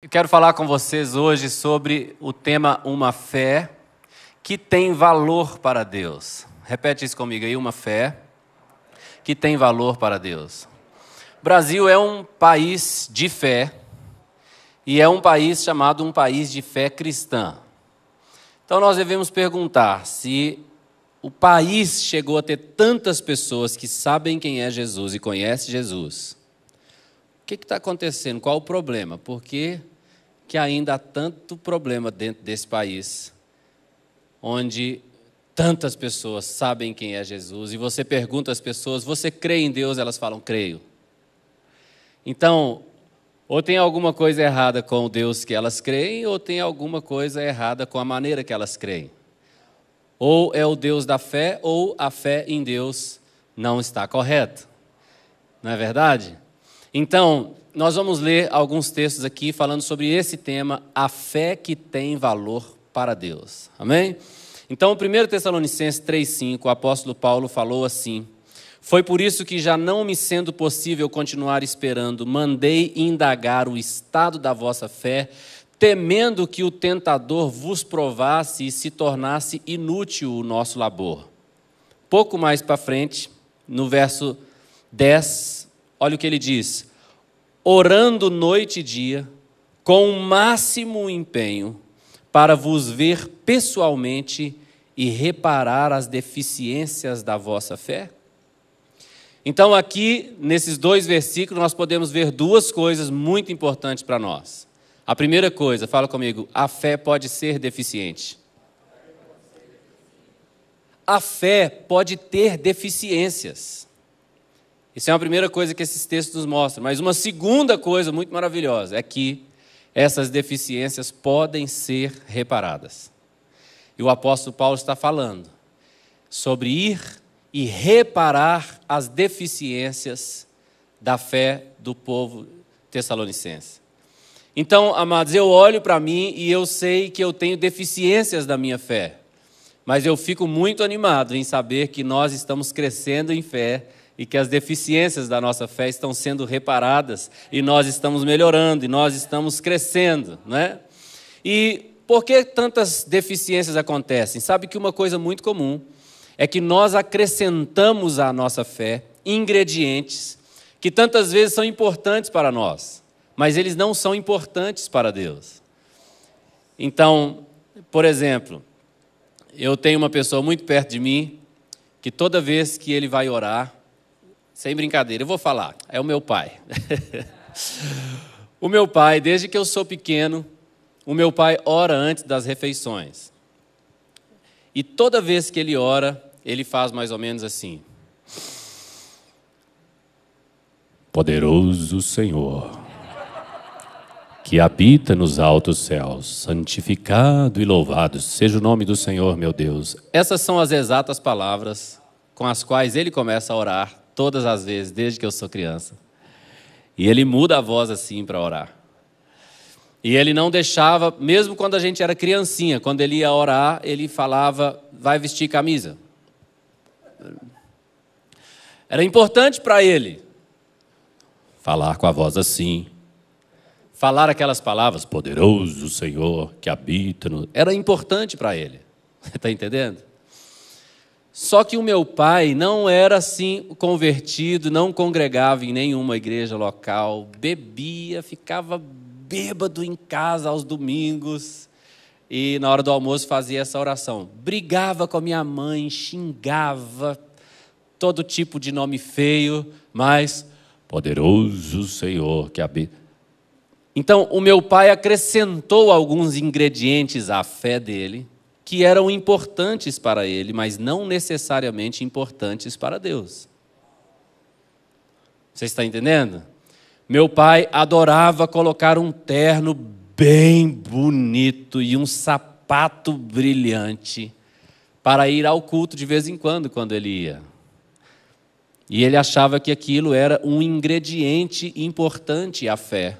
Eu quero falar com vocês hoje sobre o tema Uma Fé que tem valor para Deus. Repete isso comigo aí: Uma fé que tem valor para Deus. O Brasil é um país de fé e é um país chamado um país de fé cristã. Então nós devemos perguntar se o país chegou a ter tantas pessoas que sabem quem é Jesus e conhecem Jesus. O que está acontecendo? Qual o problema? Porque que ainda há tanto problema dentro desse país, onde tantas pessoas sabem quem é Jesus, e você pergunta às pessoas: você crê em Deus? Elas falam: creio. Então, ou tem alguma coisa errada com o Deus que elas creem, ou tem alguma coisa errada com a maneira que elas creem. Ou é o Deus da fé, ou a fé em Deus não está correta. Não é verdade? Então, nós vamos ler alguns textos aqui falando sobre esse tema, a fé que tem valor para Deus. Amém? Então, 1 Tessalonicenses 3,5, o apóstolo Paulo falou assim: Foi por isso que, já não me sendo possível continuar esperando, mandei indagar o estado da vossa fé, temendo que o tentador vos provasse e se tornasse inútil o nosso labor. Pouco mais para frente, no verso 10, olha o que ele diz orando noite e dia, com o máximo empenho, para vos ver pessoalmente e reparar as deficiências da vossa fé? Então, aqui, nesses dois versículos, nós podemos ver duas coisas muito importantes para nós. A primeira coisa, fala comigo, a fé pode ser deficiente. A fé pode ter deficiências. Isso é uma primeira coisa que esses textos nos mostram. Mas uma segunda coisa muito maravilhosa é que essas deficiências podem ser reparadas. E o apóstolo Paulo está falando sobre ir e reparar as deficiências da fé do povo tessalonicense. Então, amados, eu olho para mim e eu sei que eu tenho deficiências da minha fé, mas eu fico muito animado em saber que nós estamos crescendo em fé e que as deficiências da nossa fé estão sendo reparadas e nós estamos melhorando e nós estamos crescendo, né? E por que tantas deficiências acontecem? Sabe que uma coisa muito comum é que nós acrescentamos à nossa fé ingredientes que tantas vezes são importantes para nós, mas eles não são importantes para Deus. Então, por exemplo, eu tenho uma pessoa muito perto de mim que toda vez que ele vai orar, sem brincadeira, eu vou falar. É o meu pai. o meu pai, desde que eu sou pequeno, o meu pai ora antes das refeições. E toda vez que ele ora, ele faz mais ou menos assim: Poderoso Senhor, que habita nos altos céus, santificado e louvado seja o nome do Senhor, meu Deus. Essas são as exatas palavras com as quais ele começa a orar todas as vezes, desde que eu sou criança. E ele muda a voz assim para orar. E ele não deixava, mesmo quando a gente era criancinha, quando ele ia orar, ele falava: vai vestir camisa. Era importante para ele falar com a voz assim, falar aquelas palavras, poderoso Senhor que habita no. Era importante para ele. Está entendendo? Só que o meu pai não era assim convertido, não congregava em nenhuma igreja local, bebia, ficava bêbado em casa aos domingos e na hora do almoço fazia essa oração. Brigava com a minha mãe, xingava, todo tipo de nome feio, mas poderoso Senhor que habita. Então, o meu pai acrescentou alguns ingredientes à fé dele que eram importantes para ele, mas não necessariamente importantes para Deus. Você está entendendo? Meu pai adorava colocar um terno bem bonito e um sapato brilhante para ir ao culto de vez em quando, quando ele ia. E ele achava que aquilo era um ingrediente importante à fé.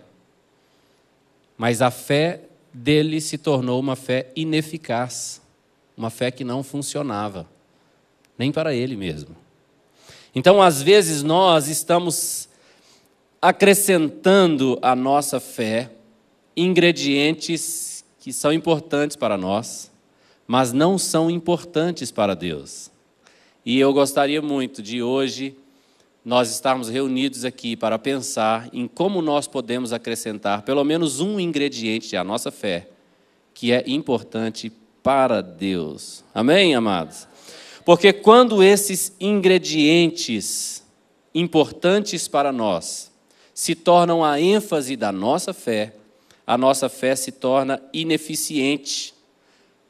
Mas a fé dele se tornou uma fé ineficaz, uma fé que não funcionava, nem para ele mesmo. Então, às vezes, nós estamos acrescentando à nossa fé ingredientes que são importantes para nós, mas não são importantes para Deus. E eu gostaria muito de hoje nós estarmos reunidos aqui para pensar em como nós podemos acrescentar pelo menos um ingrediente à nossa fé que é importante para Deus. Amém, amados? Porque quando esses ingredientes importantes para nós se tornam a ênfase da nossa fé, a nossa fé se torna ineficiente.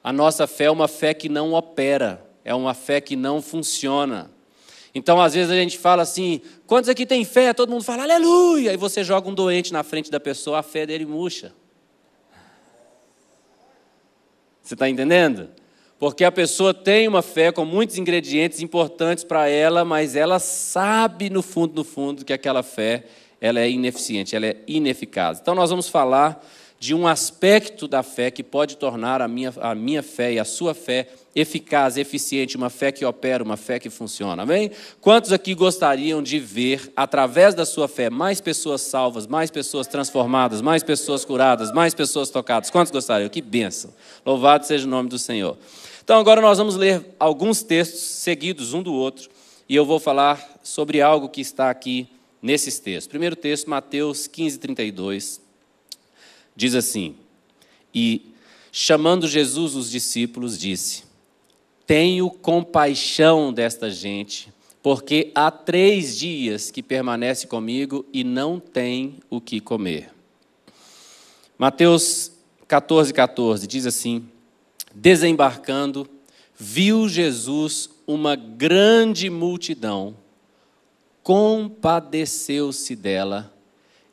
A nossa fé é uma fé que não opera, é uma fé que não funciona. Então, às vezes a gente fala assim: quantos aqui tem fé? Todo mundo fala aleluia. E você joga um doente na frente da pessoa, a fé dele murcha. Você está entendendo? Porque a pessoa tem uma fé com muitos ingredientes importantes para ela, mas ela sabe no fundo, no fundo, que aquela fé ela é ineficiente, ela é ineficaz. Então, nós vamos falar de um aspecto da fé que pode tornar a minha, a minha fé e a sua fé eficaz, eficiente, uma fé que opera, uma fé que funciona. Amém? Quantos aqui gostariam de ver, através da sua fé, mais pessoas salvas, mais pessoas transformadas, mais pessoas curadas, mais pessoas tocadas? Quantos gostariam? Que bênção! Louvado seja o nome do Senhor. Então, agora nós vamos ler alguns textos seguidos um do outro e eu vou falar sobre algo que está aqui nesses textos. Primeiro texto, Mateus 15, 32. Diz assim: E chamando Jesus os discípulos, disse: Tenho compaixão desta gente, porque há três dias que permanece comigo e não tem o que comer. Mateus 14, 14 diz assim: Desembarcando, viu Jesus uma grande multidão, compadeceu-se dela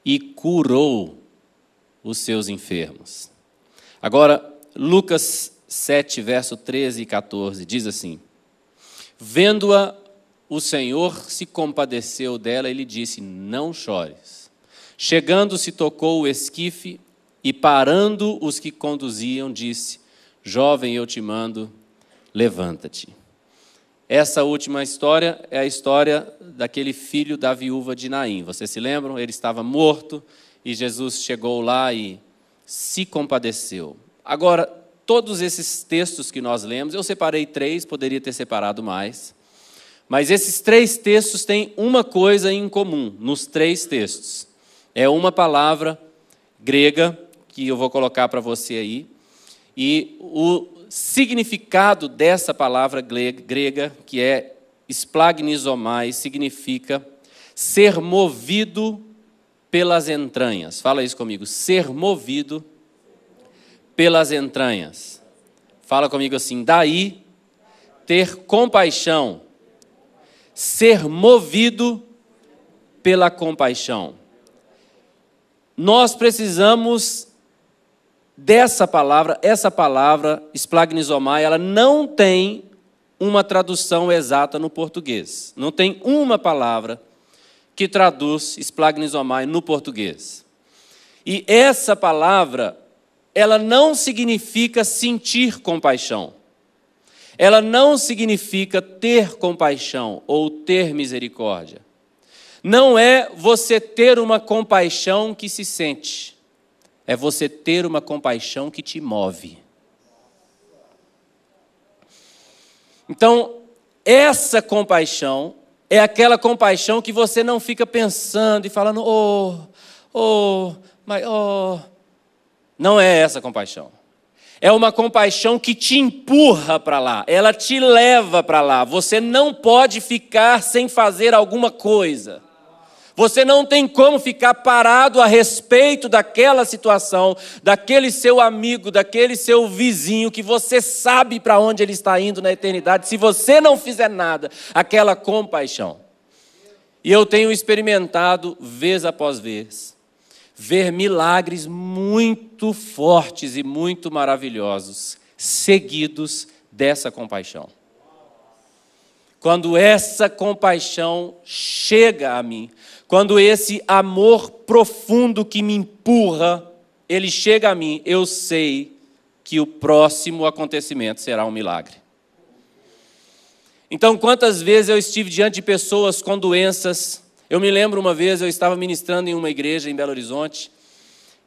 e curou os seus enfermos. Agora, Lucas 7, verso 13 e 14 diz assim: Vendo-a, o Senhor se compadeceu dela e lhe disse: Não chores. Chegando-se, tocou o esquife e, parando os que conduziam, disse: Jovem, eu te mando, levanta-te. Essa última história é a história daquele filho da viúva de Naim. Vocês se lembram? Ele estava morto, e Jesus chegou lá e se compadeceu. Agora, todos esses textos que nós lemos, eu separei três, poderia ter separado mais. Mas esses três textos têm uma coisa em comum nos três textos. É uma palavra grega que eu vou colocar para você aí. E o significado dessa palavra grega, que é esplagnisomai, significa ser movido pelas entranhas. Fala isso comigo. Ser movido pelas entranhas. Fala comigo assim. Daí, ter compaixão. Ser movido pela compaixão. Nós precisamos dessa palavra, essa palavra, esplagnisomai, ela não tem uma tradução exata no português. Não tem uma palavra exata que traduz esplagnisomai no português. E essa palavra, ela não significa sentir compaixão. Ela não significa ter compaixão ou ter misericórdia. Não é você ter uma compaixão que se sente. É você ter uma compaixão que te move. Então, essa compaixão é aquela compaixão que você não fica pensando e falando, oh, oh, mas, oh. Não é essa compaixão. É uma compaixão que te empurra para lá, ela te leva para lá. Você não pode ficar sem fazer alguma coisa. Você não tem como ficar parado a respeito daquela situação, daquele seu amigo, daquele seu vizinho, que você sabe para onde ele está indo na eternidade, se você não fizer nada, aquela compaixão. E eu tenho experimentado, vez após vez, ver milagres muito fortes e muito maravilhosos, seguidos dessa compaixão. Quando essa compaixão chega a mim, quando esse amor profundo que me empurra, ele chega a mim, eu sei que o próximo acontecimento será um milagre. Então, quantas vezes eu estive diante de pessoas com doenças? Eu me lembro uma vez, eu estava ministrando em uma igreja em Belo Horizonte,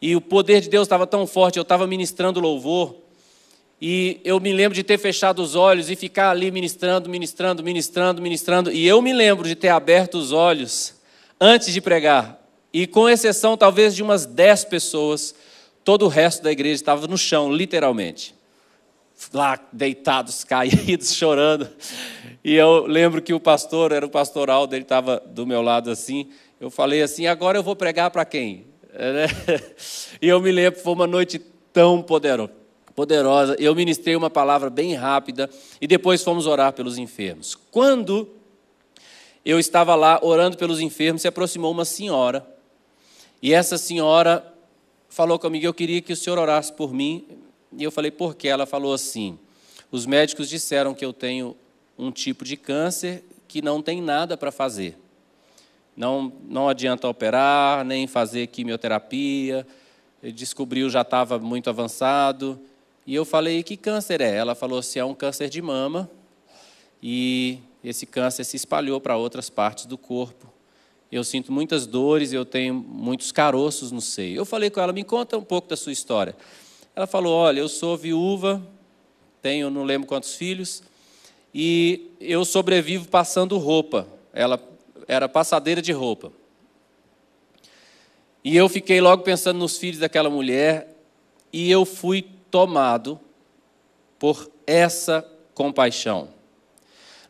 e o poder de Deus estava tão forte, eu estava ministrando louvor, e eu me lembro de ter fechado os olhos e ficar ali ministrando, ministrando, ministrando, ministrando, e eu me lembro de ter aberto os olhos antes de pregar. E com exceção talvez de umas dez pessoas, todo o resto da igreja estava no chão, literalmente. Lá deitados, caídos, chorando. E eu lembro que o pastor, era o pastor Aldo, ele estava do meu lado assim. Eu falei assim: agora eu vou pregar para quem? e eu me lembro, foi uma noite tão poderosa poderosa. Eu ministrei uma palavra bem rápida e depois fomos orar pelos enfermos. Quando eu estava lá orando pelos enfermos, se aproximou uma senhora. E essa senhora falou comigo: Eu queria que o senhor orasse por mim. E eu falei: Por quê? Ela falou assim: Os médicos disseram que eu tenho um tipo de câncer que não tem nada para fazer. Não, não adianta operar, nem fazer quimioterapia. Descobriu, já estava muito avançado. E eu falei: Que câncer é? Ela falou assim: É um câncer de mama. E esse câncer se espalhou para outras partes do corpo. Eu sinto muitas dores, eu tenho muitos caroços no seio. Eu falei com ela, me conta um pouco da sua história. Ela falou: Olha, eu sou viúva, tenho não lembro quantos filhos, e eu sobrevivo passando roupa. Ela era passadeira de roupa. E eu fiquei logo pensando nos filhos daquela mulher, e eu fui tomado por essa compaixão.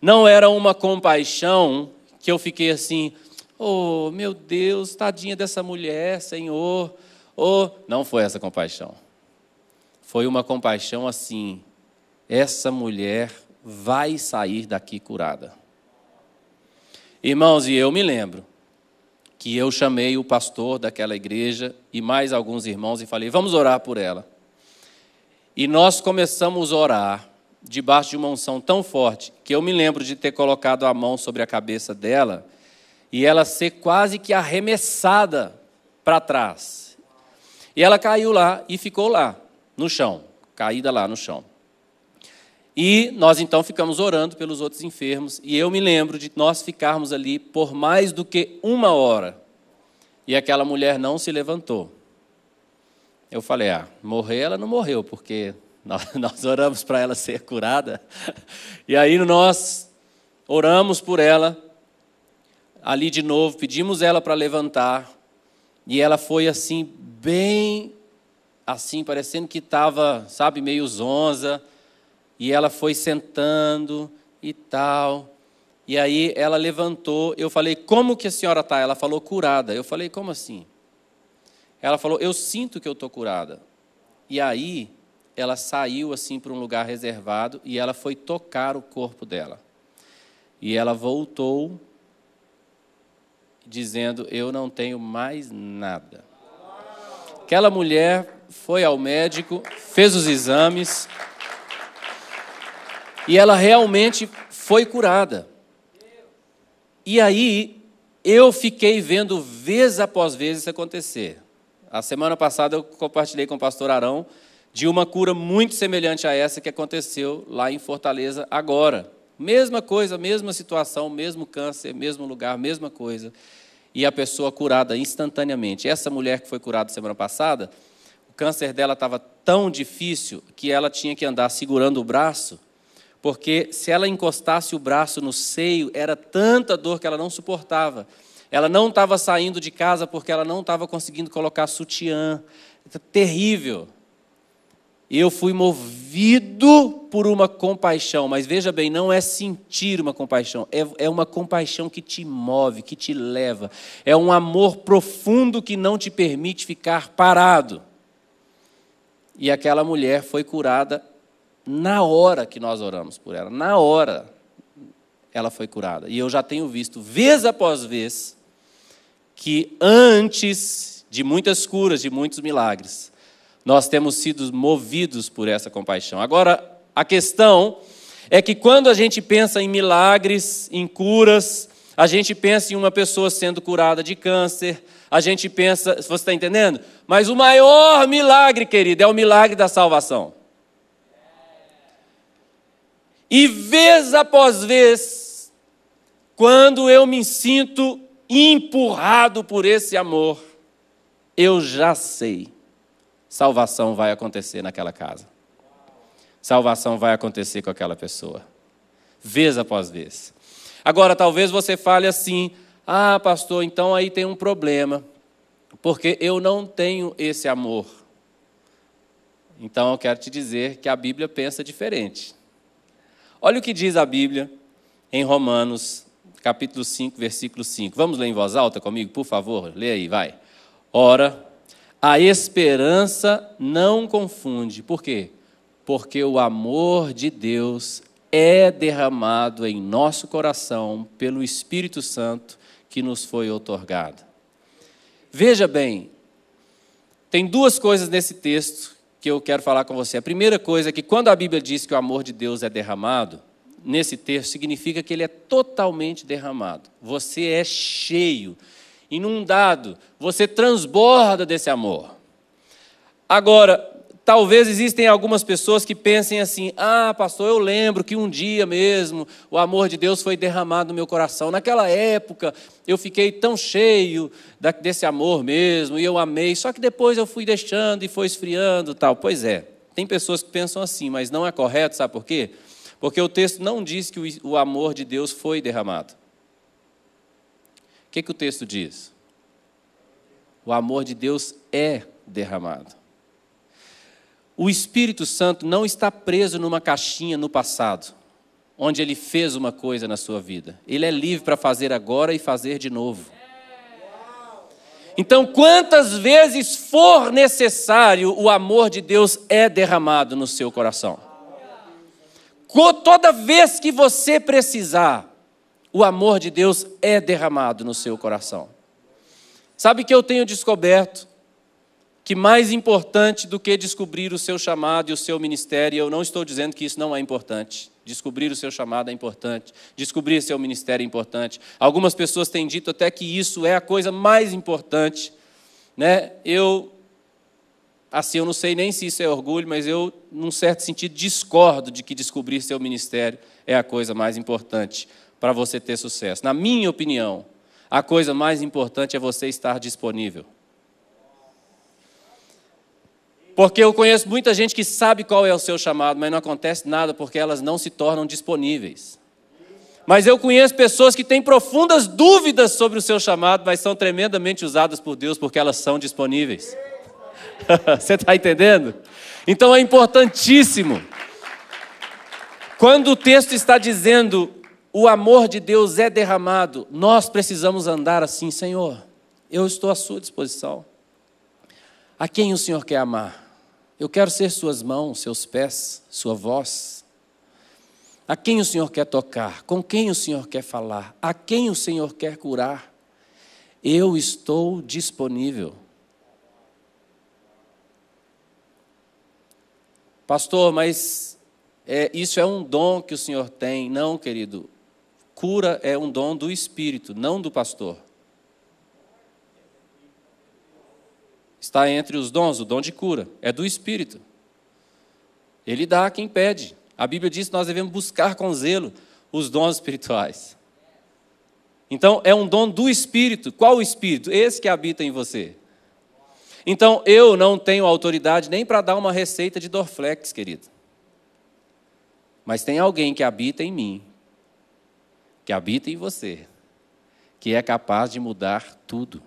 Não era uma compaixão que eu fiquei assim, oh meu Deus, tadinha dessa mulher, Senhor. Oh, não foi essa compaixão. Foi uma compaixão assim, essa mulher vai sair daqui curada. Irmãos, e eu me lembro que eu chamei o pastor daquela igreja e mais alguns irmãos e falei: vamos orar por ela. E nós começamos a orar debaixo de uma unção tão forte que eu me lembro de ter colocado a mão sobre a cabeça dela e ela ser quase que arremessada para trás. E ela caiu lá e ficou lá, no chão, caída lá no chão. E nós então ficamos orando pelos outros enfermos, e eu me lembro de nós ficarmos ali por mais do que uma hora, e aquela mulher não se levantou. Eu falei, ah, morrer ela não morreu, porque Nós oramos para ela ser curada. E aí nós oramos por ela, ali de novo, pedimos ela para levantar. E ela foi assim, bem assim, parecendo que estava, sabe, meio zonza. E ela foi sentando e tal. E aí ela levantou, eu falei, como que a senhora está? Ela falou, curada. Eu falei, como assim? Ela falou, eu sinto que eu estou curada. E aí ela saiu assim para um lugar reservado e ela foi tocar o corpo dela. E ela voltou dizendo: Eu não tenho mais nada. Aquela mulher foi ao médico, fez os exames e ela realmente foi curada. E aí eu fiquei vendo vez após vez isso acontecer. A semana passada eu compartilhei com o pastor Arão de uma cura muito semelhante a essa que aconteceu lá em Fortaleza agora. Mesma coisa, mesma situação, mesmo câncer, mesmo lugar, mesma coisa. E a pessoa curada instantaneamente. Essa mulher que foi curada semana passada, o câncer dela estava tão difícil que ela tinha que andar segurando o braço, porque se ela encostasse o braço no seio, era tanta dor que ela não suportava. Ela não estava saindo de casa porque ela não estava conseguindo colocar sutiã. Terrível eu fui movido por uma compaixão, mas veja bem, não é sentir uma compaixão, é, é uma compaixão que te move, que te leva, é um amor profundo que não te permite ficar parado. E aquela mulher foi curada na hora que nós oramos por ela, na hora ela foi curada. E eu já tenho visto, vez após vez, que antes de muitas curas, de muitos milagres, nós temos sido movidos por essa compaixão. Agora, a questão é que quando a gente pensa em milagres, em curas, a gente pensa em uma pessoa sendo curada de câncer, a gente pensa, você está entendendo? Mas o maior milagre, querido, é o milagre da salvação. E vez após vez, quando eu me sinto empurrado por esse amor, eu já sei salvação vai acontecer naquela casa. Salvação vai acontecer com aquela pessoa. Vez após vez. Agora, talvez você fale assim: ah, pastor, então aí tem um problema, porque eu não tenho esse amor. Então eu quero te dizer que a Bíblia pensa diferente. Olha o que diz a Bíblia em Romanos, capítulo 5, versículo 5. Vamos ler em voz alta comigo, por favor? Lê aí, vai. Ora, a esperança não confunde. Por quê? Porque o amor de Deus é derramado em nosso coração pelo Espírito Santo que nos foi otorgado. Veja bem, tem duas coisas nesse texto que eu quero falar com você. A primeira coisa é que quando a Bíblia diz que o amor de Deus é derramado, nesse texto significa que ele é totalmente derramado. Você é cheio inundado, você transborda desse amor. Agora, talvez existem algumas pessoas que pensem assim: ah, pastor, eu lembro que um dia mesmo o amor de Deus foi derramado no meu coração. Naquela época eu fiquei tão cheio desse amor mesmo e eu amei, só que depois eu fui deixando e foi esfriando tal. Pois é, tem pessoas que pensam assim, mas não é correto, sabe por quê? Porque o texto não diz que o amor de Deus foi derramado. O que, que o texto diz? O amor de Deus é derramado. O Espírito Santo não está preso numa caixinha no passado, onde ele fez uma coisa na sua vida. Ele é livre para fazer agora e fazer de novo. Então, quantas vezes for necessário, o amor de Deus é derramado no seu coração. Toda vez que você precisar, o amor de Deus é derramado no seu coração. Sabe que eu tenho descoberto que mais importante do que descobrir o seu chamado e o seu ministério, eu não estou dizendo que isso não é importante. Descobrir o seu chamado é importante, descobrir seu ministério é importante. Algumas pessoas têm dito até que isso é a coisa mais importante, né? Eu assim, eu não sei nem se isso é orgulho, mas eu num certo sentido discordo de que descobrir seu ministério é a coisa mais importante para você ter sucesso. Na minha opinião, a coisa mais importante é você estar disponível. Porque eu conheço muita gente que sabe qual é o seu chamado, mas não acontece nada porque elas não se tornam disponíveis. Mas eu conheço pessoas que têm profundas dúvidas sobre o seu chamado, mas são tremendamente usadas por Deus porque elas são disponíveis. você está entendendo? Então é importantíssimo. Quando o texto está dizendo o amor de Deus é derramado, nós precisamos andar assim, Senhor. Eu estou à sua disposição. A quem o Senhor quer amar? Eu quero ser suas mãos, seus pés, sua voz. A quem o Senhor quer tocar? Com quem o Senhor quer falar? A quem o Senhor quer curar? Eu estou disponível. Pastor, mas é, isso é um dom que o Senhor tem. Não, querido. Cura é um dom do Espírito, não do pastor. Está entre os dons, o dom de cura, é do Espírito. Ele dá a quem pede. A Bíblia diz que nós devemos buscar com zelo os dons espirituais. Então, é um dom do Espírito. Qual o Espírito? Esse que habita em você. Então, eu não tenho autoridade nem para dar uma receita de Dorflex, querido. Mas tem alguém que habita em mim que habita em você, que é capaz de mudar tudo,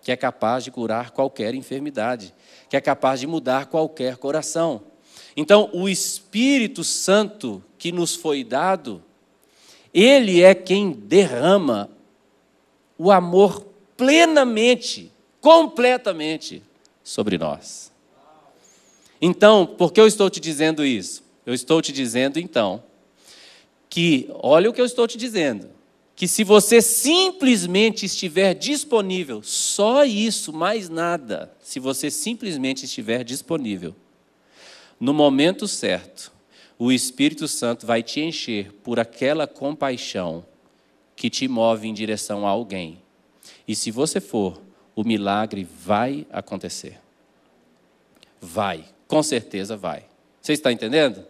que é capaz de curar qualquer enfermidade, que é capaz de mudar qualquer coração. Então, o Espírito Santo que nos foi dado, ele é quem derrama o amor plenamente, completamente sobre nós. Então, por que eu estou te dizendo isso? Eu estou te dizendo então que, olha o que eu estou te dizendo, que se você simplesmente estiver disponível, só isso, mais nada, se você simplesmente estiver disponível, no momento certo, o Espírito Santo vai te encher por aquela compaixão que te move em direção a alguém. E se você for, o milagre vai acontecer. Vai, com certeza vai. Você está entendendo?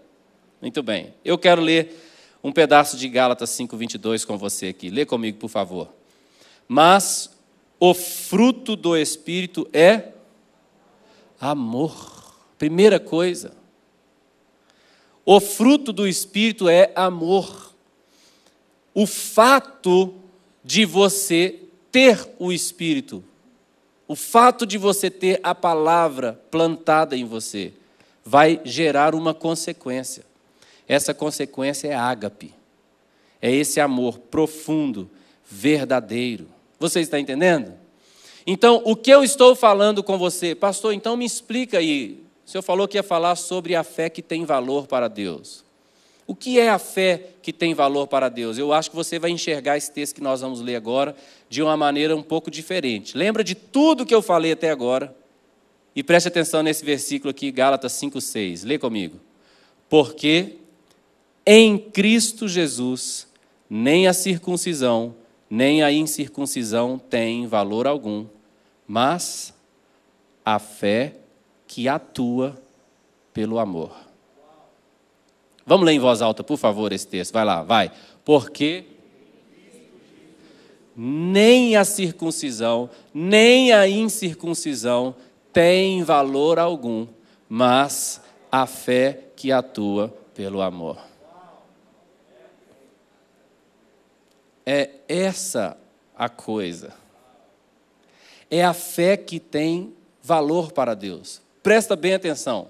Muito bem. Eu quero ler um pedaço de Gálatas 5:22 com você aqui. Lê comigo, por favor. Mas o fruto do espírito é amor. Primeira coisa. O fruto do espírito é amor. O fato de você ter o espírito o fato de você ter a palavra plantada em você vai gerar uma consequência. Essa consequência é ágape. É esse amor profundo, verdadeiro. Você está entendendo? Então, o que eu estou falando com você, pastor, então me explica aí. O senhor falou que ia falar sobre a fé que tem valor para Deus. O que é a fé que tem valor para Deus? Eu acho que você vai enxergar esse texto que nós vamos ler agora de uma maneira um pouco diferente. Lembra de tudo que eu falei até agora e preste atenção nesse versículo aqui, Gálatas 5:6. Lê comigo. Porque em Cristo Jesus, nem a circuncisão, nem a incircuncisão tem valor algum, mas a fé que atua pelo amor. Vamos ler em voz alta, por favor, esse texto. Vai lá, vai. Porque nem a circuncisão, nem a incircuncisão tem valor algum, mas a fé que atua pelo amor. É essa a coisa. É a fé que tem valor para Deus. Presta bem atenção.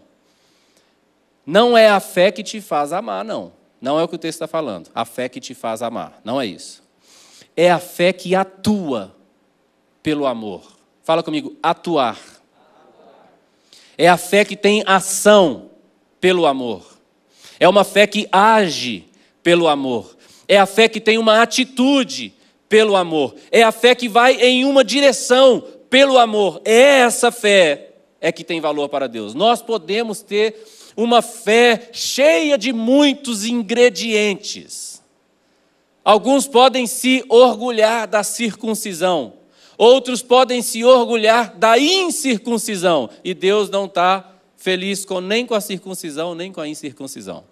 Não é a fé que te faz amar, não. Não é o que o texto está falando. A fé que te faz amar. Não é isso. É a fé que atua pelo amor. Fala comigo, atuar. É a fé que tem ação pelo amor. É uma fé que age pelo amor. É a fé que tem uma atitude pelo amor. É a fé que vai em uma direção pelo amor. É essa fé é que tem valor para Deus. Nós podemos ter uma fé cheia de muitos ingredientes. Alguns podem se orgulhar da circuncisão, outros podem se orgulhar da incircuncisão, e Deus não está feliz com, nem com a circuncisão, nem com a incircuncisão.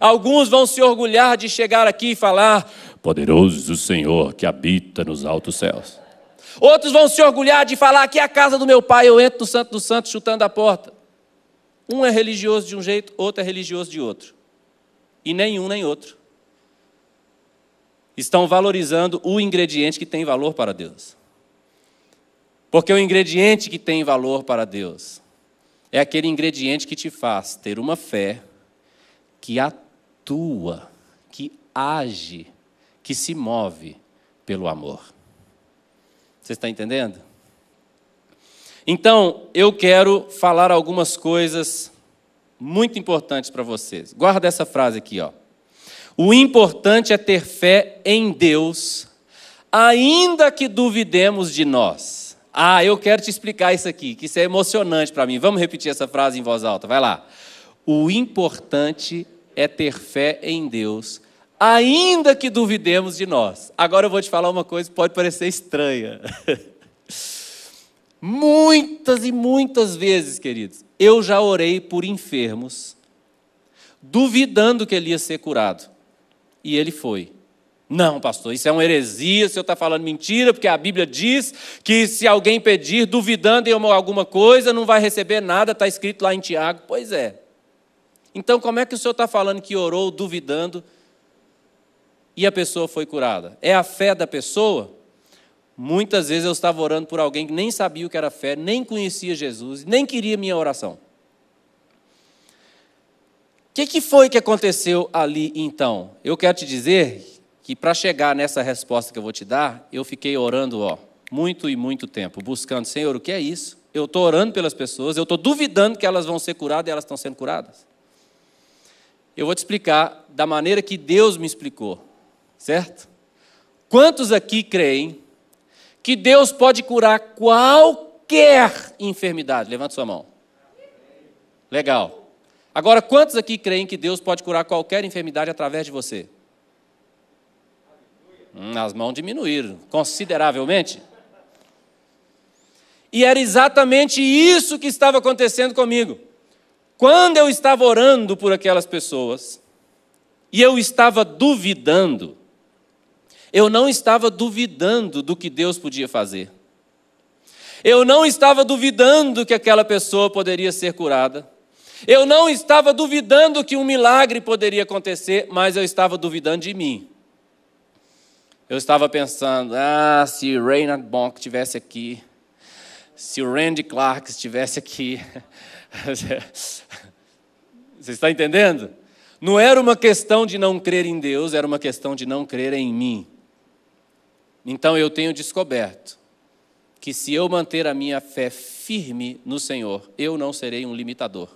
Alguns vão se orgulhar de chegar aqui e falar: Poderoso o Senhor que habita nos altos céus. Outros vão se orgulhar de falar: Aqui é a casa do meu pai, eu entro no Santo dos Santos chutando a porta. Um é religioso de um jeito, outro é religioso de outro. E nenhum nem outro. Estão valorizando o ingrediente que tem valor para Deus. Porque o ingrediente que tem valor para Deus é aquele ingrediente que te faz ter uma fé que atua atua, que age, que se move pelo amor. Você está entendendo? Então, eu quero falar algumas coisas muito importantes para vocês. Guarda essa frase aqui, ó. O importante é ter fé em Deus, ainda que duvidemos de nós. Ah, eu quero te explicar isso aqui, que isso é emocionante para mim. Vamos repetir essa frase em voz alta, vai lá. O importante é ter fé em Deus, ainda que duvidemos de nós. Agora eu vou te falar uma coisa que pode parecer estranha. muitas e muitas vezes, queridos, eu já orei por enfermos, duvidando que ele ia ser curado. E ele foi. Não, pastor, isso é uma heresia, o senhor está falando mentira, porque a Bíblia diz que se alguém pedir, duvidando em alguma coisa, não vai receber nada, está escrito lá em Tiago. Pois é. Então, como é que o senhor está falando que orou duvidando e a pessoa foi curada? É a fé da pessoa? Muitas vezes eu estava orando por alguém que nem sabia o que era fé, nem conhecia Jesus, nem queria minha oração. O que, que, foi que aconteceu ali então? Eu quero te dizer que para chegar nessa resposta que eu vou te dar, eu fiquei orando ó, muito e muito tempo, buscando, Senhor, o que é isso? Eu estou orando pelas pessoas, eu estou duvidando que elas vão ser curadas e elas estão sendo curadas eu vou te explicar da maneira que Deus me explicou, certo? Quantos aqui creem que Deus pode curar qualquer enfermidade? Levanta sua mão. Legal. Agora, quantos aqui creem que Deus pode curar qualquer enfermidade através de você? Hum, as mãos diminuíram consideravelmente. E era exatamente isso que estava acontecendo comigo. Quando eu estava orando por aquelas pessoas e eu estava duvidando, eu não estava duvidando do que Deus podia fazer. Eu não estava duvidando que aquela pessoa poderia ser curada. Eu não estava duvidando que um milagre poderia acontecer, mas eu estava duvidando de mim. Eu estava pensando: ah, se Reynard Bonk estivesse aqui, se o Randy Clark estivesse aqui, Você está entendendo? Não era uma questão de não crer em Deus, era uma questão de não crer em mim. Então eu tenho descoberto que se eu manter a minha fé firme no Senhor, eu não serei um limitador.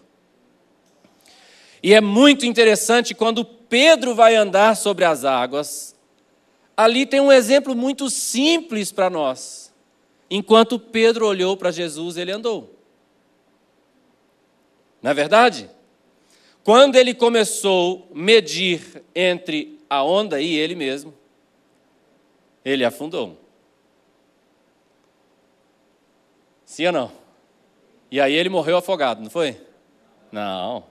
E é muito interessante quando Pedro vai andar sobre as águas, ali tem um exemplo muito simples para nós. Enquanto Pedro olhou para Jesus, ele andou. Não é verdade? Quando ele começou a medir entre a onda e ele mesmo, ele afundou. Sim ou não? E aí ele morreu afogado, não foi? Não.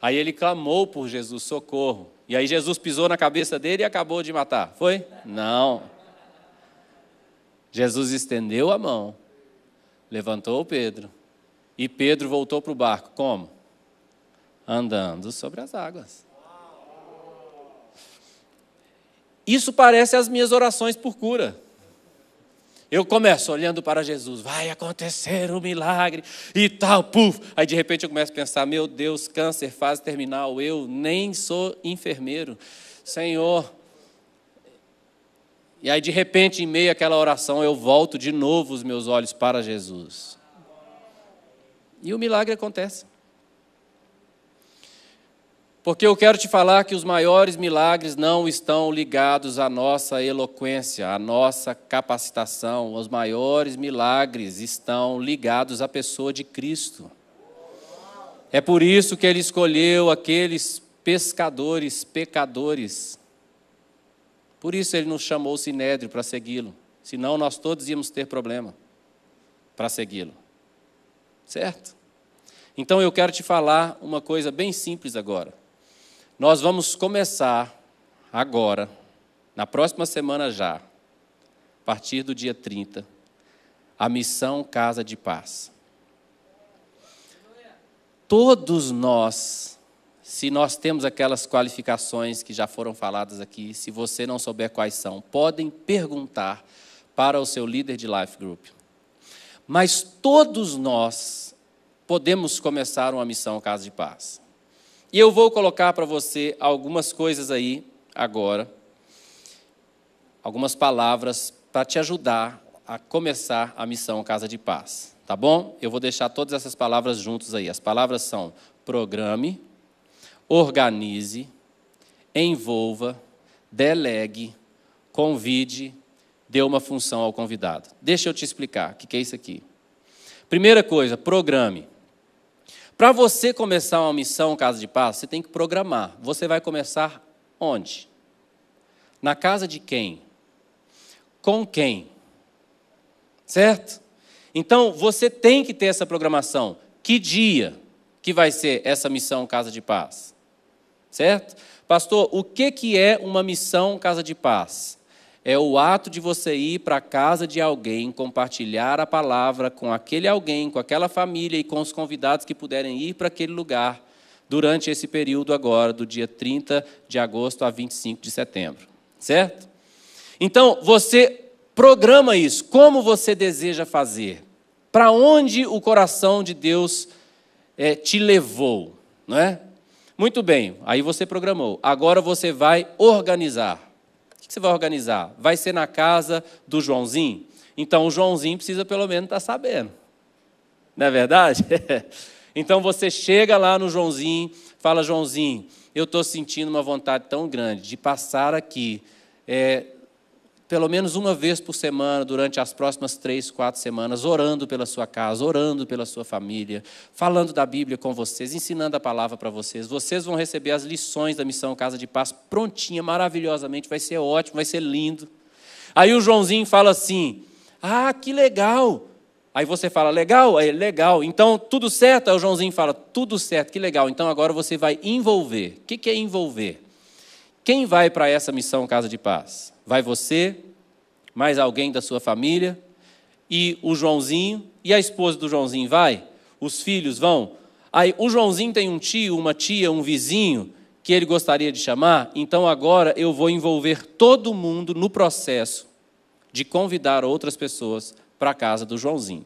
Aí ele clamou por Jesus socorro. E aí Jesus pisou na cabeça dele e acabou de matar. Foi? Não. Jesus estendeu a mão, levantou Pedro e Pedro voltou para o barco. Como? Andando sobre as águas. Isso parece as minhas orações por cura. Eu começo olhando para Jesus, vai acontecer o um milagre e tal, puf. Aí de repente eu começo a pensar: meu Deus, câncer, fase terminal, eu nem sou enfermeiro. Senhor. E aí de repente, em meio àquela oração, eu volto de novo os meus olhos para Jesus. E o milagre acontece. Porque eu quero te falar que os maiores milagres não estão ligados à nossa eloquência, à nossa capacitação. Os maiores milagres estão ligados à pessoa de Cristo. É por isso que ele escolheu aqueles pescadores, pecadores. Por isso ele nos chamou o Sinédrio para segui-lo. Senão nós todos íamos ter problema para segui-lo certo? Então eu quero te falar uma coisa bem simples agora. Nós vamos começar agora, na próxima semana já, a partir do dia 30, a missão Casa de Paz. Todos nós, se nós temos aquelas qualificações que já foram faladas aqui, se você não souber quais são, podem perguntar para o seu líder de life group. Mas todos nós podemos começar uma missão Casa de Paz. E eu vou colocar para você algumas coisas aí agora, algumas palavras para te ajudar a começar a missão Casa de Paz, tá bom? Eu vou deixar todas essas palavras juntas aí. As palavras são programe, organize, envolva, delegue, convide, deu uma função ao convidado. Deixa eu te explicar o que, é isso aqui. Primeira coisa, programe. Para você começar uma missão Casa de Paz, você tem que programar. Você vai começar onde? Na casa de quem? Com quem? Certo? Então, você tem que ter essa programação. Que dia que vai ser essa missão Casa de Paz? Certo? Pastor, o que, que é uma missão Casa de Paz? é o ato de você ir para a casa de alguém, compartilhar a palavra com aquele alguém, com aquela família e com os convidados que puderem ir para aquele lugar durante esse período agora, do dia 30 de agosto a 25 de setembro. Certo? Então, você programa isso. Como você deseja fazer? Para onde o coração de Deus é, te levou? Não é? Muito bem, aí você programou. Agora você vai organizar. O que você vai organizar? Vai ser na casa do Joãozinho? Então o Joãozinho precisa pelo menos estar tá sabendo. Não é verdade? então você chega lá no Joãozinho, fala, Joãozinho, eu estou sentindo uma vontade tão grande de passar aqui. É, pelo menos uma vez por semana, durante as próximas três, quatro semanas, orando pela sua casa, orando pela sua família, falando da Bíblia com vocês, ensinando a palavra para vocês. Vocês vão receber as lições da missão Casa de Paz prontinha, maravilhosamente, vai ser ótimo, vai ser lindo. Aí o Joãozinho fala assim: Ah, que legal! Aí você fala, legal? Aí, legal. Então, tudo certo? Aí o Joãozinho fala, tudo certo, que legal. Então, agora você vai envolver. O que é envolver? Quem vai para essa missão Casa de Paz? Vai você, mais alguém da sua família, e o Joãozinho, e a esposa do Joãozinho vai? Os filhos vão? Aí o Joãozinho tem um tio, uma tia, um vizinho que ele gostaria de chamar, então agora eu vou envolver todo mundo no processo de convidar outras pessoas para a casa do Joãozinho.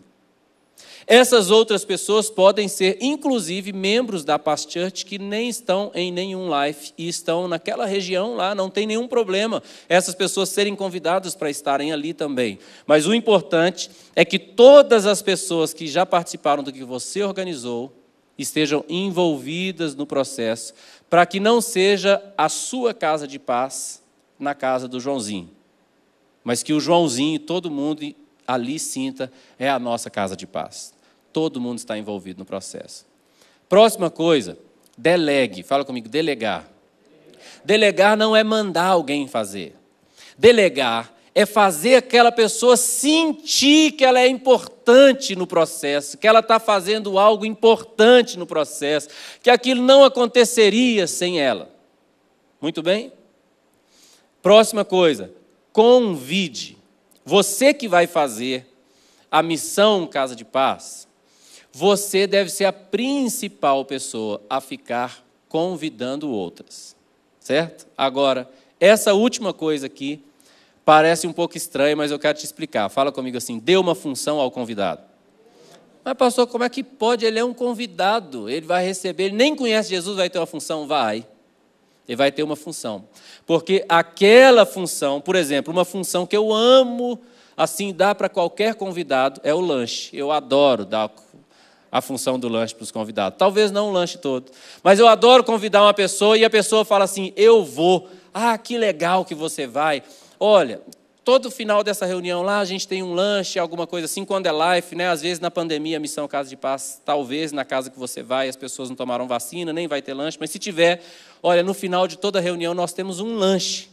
Essas outras pessoas podem ser, inclusive, membros da Past Church que nem estão em nenhum life e estão naquela região lá, não tem nenhum problema essas pessoas serem convidadas para estarem ali também. Mas o importante é que todas as pessoas que já participaram do que você organizou estejam envolvidas no processo, para que não seja a sua casa de paz na casa do Joãozinho, mas que o Joãozinho e todo mundo ali sinta, é a nossa casa de paz. Todo mundo está envolvido no processo. Próxima coisa, delegue. Fala comigo, delegar. Delegar não é mandar alguém fazer. Delegar é fazer aquela pessoa sentir que ela é importante no processo, que ela está fazendo algo importante no processo, que aquilo não aconteceria sem ela. Muito bem? Próxima coisa, convide. Você que vai fazer a missão Casa de Paz, você deve ser a principal pessoa a ficar convidando outras. Certo? Agora, essa última coisa aqui parece um pouco estranha, mas eu quero te explicar. Fala comigo assim: dê uma função ao convidado. Mas, pastor, como é que pode? Ele é um convidado, ele vai receber, ele nem conhece Jesus, vai ter uma função? Vai. Ele vai ter uma função. Porque aquela função, por exemplo, uma função que eu amo, assim, dá para qualquer convidado, é o lanche. Eu adoro dar a função do lanche para os convidados. Talvez não o lanche todo, mas eu adoro convidar uma pessoa e a pessoa fala assim: Eu vou. Ah, que legal que você vai. Olha, Todo final dessa reunião lá, a gente tem um lanche, alguma coisa assim, quando é life, né? Às vezes na pandemia, a missão é Casa de Paz, talvez na casa que você vai, as pessoas não tomaram vacina, nem vai ter lanche, mas se tiver, olha, no final de toda reunião nós temos um lanche.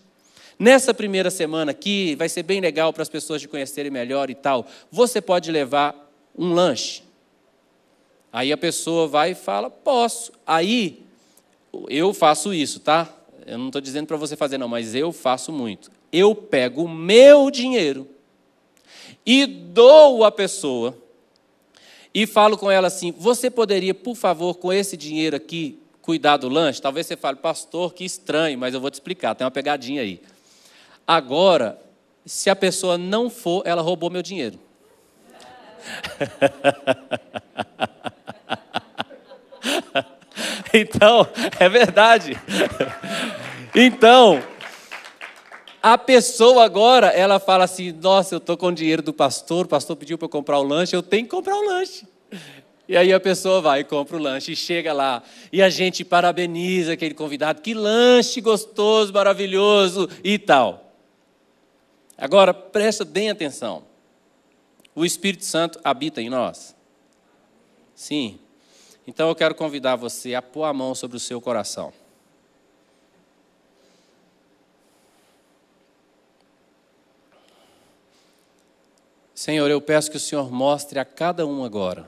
Nessa primeira semana aqui, vai ser bem legal para as pessoas te conhecerem melhor e tal. Você pode levar um lanche. Aí a pessoa vai e fala: "Posso". Aí eu faço isso, tá? Eu não estou dizendo para você fazer, não, mas eu faço muito eu pego o meu dinheiro e dou à pessoa e falo com ela assim: você poderia, por favor, com esse dinheiro aqui, cuidar do lanche? Talvez você fale, pastor, que estranho, mas eu vou te explicar, tem uma pegadinha aí. Agora, se a pessoa não for, ela roubou meu dinheiro. então, é verdade. Então, a pessoa agora, ela fala assim: Nossa, eu estou com o dinheiro do pastor, o pastor pediu para eu comprar o lanche, eu tenho que comprar o lanche. E aí a pessoa vai e compra o lanche e chega lá. E a gente parabeniza aquele convidado: Que lanche gostoso, maravilhoso e tal. Agora, presta bem atenção. O Espírito Santo habita em nós? Sim. Então eu quero convidar você a pôr a mão sobre o seu coração. Senhor, eu peço que o Senhor mostre a cada um agora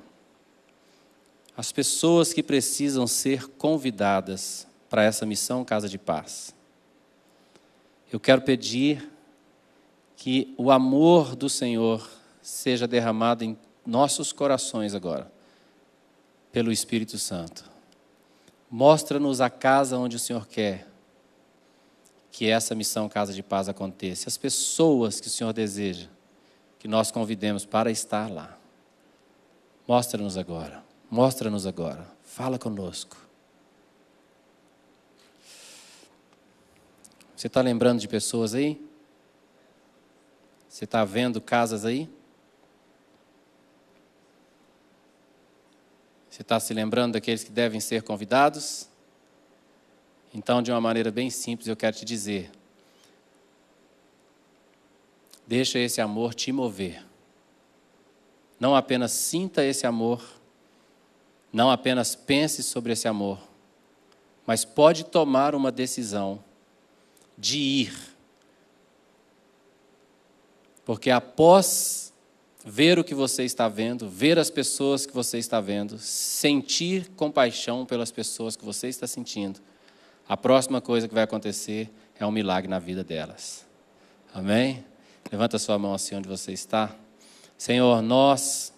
as pessoas que precisam ser convidadas para essa missão Casa de Paz. Eu quero pedir que o amor do Senhor seja derramado em nossos corações agora, pelo Espírito Santo. Mostra-nos a casa onde o Senhor quer que essa missão Casa de Paz aconteça, as pessoas que o Senhor deseja que nós convidemos para estar lá. Mostra-nos agora, mostra-nos agora, fala conosco. Você está lembrando de pessoas aí? Você está vendo casas aí? Você está se lembrando daqueles que devem ser convidados? Então, de uma maneira bem simples, eu quero te dizer: Deixa esse amor te mover. Não apenas sinta esse amor, não apenas pense sobre esse amor, mas pode tomar uma decisão de ir. Porque após ver o que você está vendo, ver as pessoas que você está vendo, sentir compaixão pelas pessoas que você está sentindo, a próxima coisa que vai acontecer é um milagre na vida delas. Amém? Levanta sua mão assim onde você está. Senhor, nós,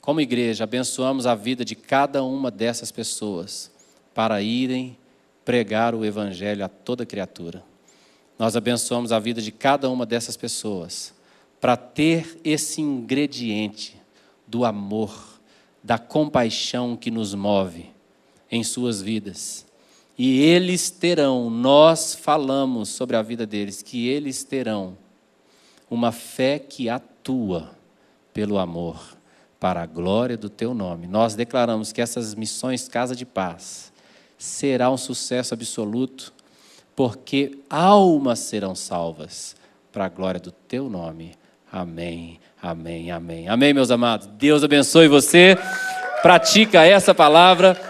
como igreja, abençoamos a vida de cada uma dessas pessoas para irem pregar o Evangelho a toda criatura. Nós abençoamos a vida de cada uma dessas pessoas para ter esse ingrediente do amor, da compaixão que nos move em suas vidas. E eles terão, nós falamos sobre a vida deles, que eles terão uma fé que atua pelo amor, para a glória do teu nome. Nós declaramos que essas missões Casa de Paz será um sucesso absoluto, porque almas serão salvas para a glória do teu nome. Amém. Amém. Amém. Amém, meus amados. Deus abençoe você. Pratica essa palavra.